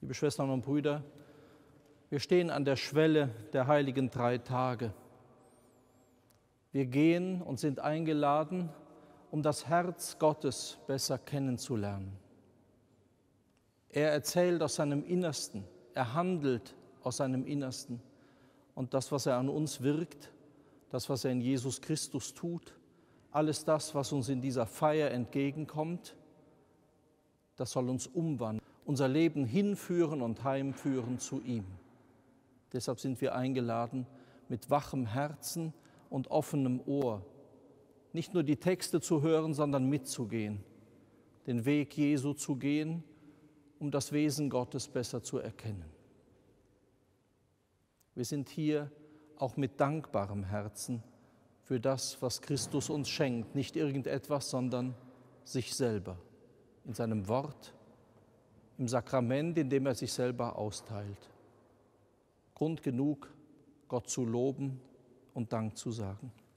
Liebe Schwestern und Brüder, wir stehen an der Schwelle der heiligen drei Tage. Wir gehen und sind eingeladen, um das Herz Gottes besser kennenzulernen. Er erzählt aus seinem Innersten, er handelt aus seinem Innersten. Und das, was er an uns wirkt, das, was er in Jesus Christus tut, alles das, was uns in dieser Feier entgegenkommt, das soll uns umwandeln unser Leben hinführen und heimführen zu ihm. Deshalb sind wir eingeladen, mit wachem Herzen und offenem Ohr nicht nur die Texte zu hören, sondern mitzugehen, den Weg Jesu zu gehen, um das Wesen Gottes besser zu erkennen. Wir sind hier auch mit dankbarem Herzen für das, was Christus uns schenkt, nicht irgendetwas, sondern sich selber in seinem Wort, im Sakrament, in dem er sich selber austeilt. Grund genug, Gott zu loben und Dank zu sagen.